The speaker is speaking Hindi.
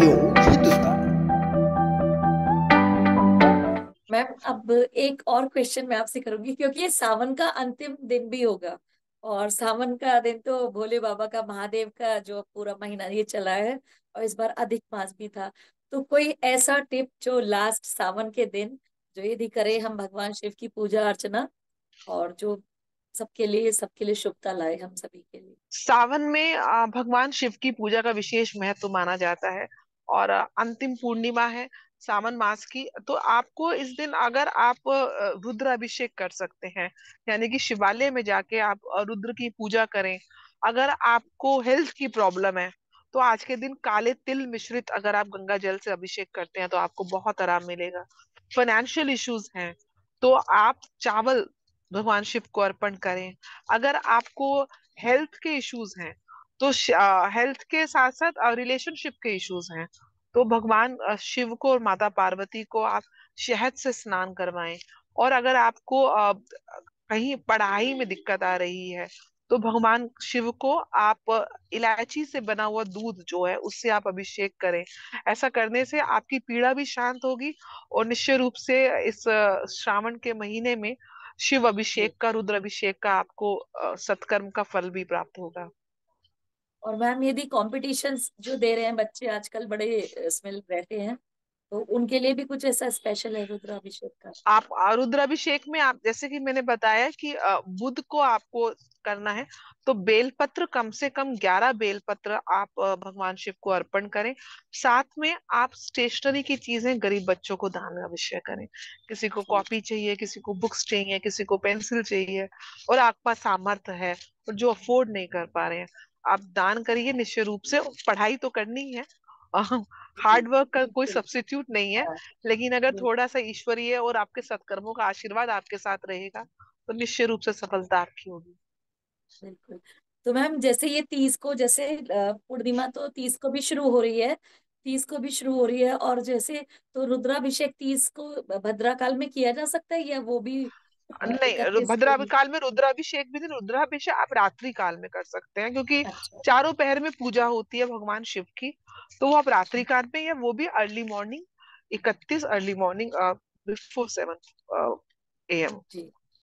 हिंदुस्तान मैम अब एक और क्वेश्चन मैं आपसे करूंगी क्योंकि ये सावन का अंतिम दिन भी होगा और सावन का दिन तो भोले बाबा का महादेव का जो पूरा महीना ये चला है और इस बार अधिक मास भी था तो कोई ऐसा टिप जो लास्ट सावन के दिन जो यदि करें हम भगवान शिव की पूजा अर्चना और जो सबके लिए सबके लिए शुभता लाए हम सभी के लिए सावन में भगवान शिव की पूजा का विशेष महत्व माना जाता है और अंतिम पूर्णिमा है सावन मास की तो आपको इस दिन अगर आप रुद्र अभिषेक कर सकते हैं यानी कि शिवालय में जाके आप रुद्र की पूजा करें अगर आपको हेल्थ की प्रॉब्लम है तो आज के दिन काले तिल मिश्रित अगर आप गंगा जल से अभिषेक करते हैं तो आपको बहुत आराम मिलेगा फाइनेंशियल इश्यूज हैं तो आप चावल भगवान शिव को अर्पण करें अगर आपको हेल्थ के इश्यूज हैं तो हेल्थ के साथ साथ रिलेशनशिप के इश्यूज हैं तो भगवान शिव को और माता पार्वती को आप शहद से स्नान करवाएं और अगर आपको कहीं पढ़ाई में दिक्कत आ रही है तो भगवान शिव को आप इलायची से बना हुआ दूध जो है उससे आप अभिषेक करें ऐसा करने से आपकी पीड़ा भी शांत होगी और निश्चय रूप से इस श्रावण के महीने में शिव अभिषेक का रुद्र अभिषेक का आपको सत्कर्म का फल भी प्राप्त होगा और मैम यदि कॉम्पिटिशन जो दे रहे हैं बच्चे आजकल बड़े इसमें रहते हैं तो उनके लिए भी कुछ ऐसा स्पेशल है रुद्राभिषेक का आप रुद्राभिषेक में आप जैसे कि मैंने बताया कि बुध को आपको करना है तो बेलपत्र कम से कम ग्यारह बेलपत्र आप भगवान शिव को अर्पण करें साथ में आप स्टेशनरी की चीजें गरीब बच्चों को दान अवश्य करें किसी को कॉपी चाहिए किसी को बुक्स चाहिए किसी को पेंसिल चाहिए और आपका सामर्थ्य है और जो अफोर्ड नहीं कर पा रहे हैं आप दान करिए निश्चय रूप से पढ़ाई तो करनी है हार्डवर्क का कोई सब्सिट्यूट नहीं है हाँ, लेकिन अगर हाँ। थोड़ा सा ईश्वरीय और आपके सत्कर्मों का आशीर्वाद आपके साथ रहेगा तो निश्चय रूप से सफलता आपकी होगी बिल्कुल तो मैम जैसे ये तीस को जैसे पूर्णिमा तो तीस को भी शुरू हो रही है तीस को भी शुरू हो रही है और जैसे तो रुद्राभिषेक तीस को भद्रा काल में किया जा सकता है या वो भी हाँ, नहीं भद्राभिकाल में रुद्राभिषेक भी रुद्राभिषेक आप रात्रि काल में कर सकते हैं क्योंकि अच्छा। चारों पहर में पूजा होती है भगवान शिव की तो वो आप रात्रि काल में या वो भी अर्ली मॉर्निंग इकतीस early morning before seven A M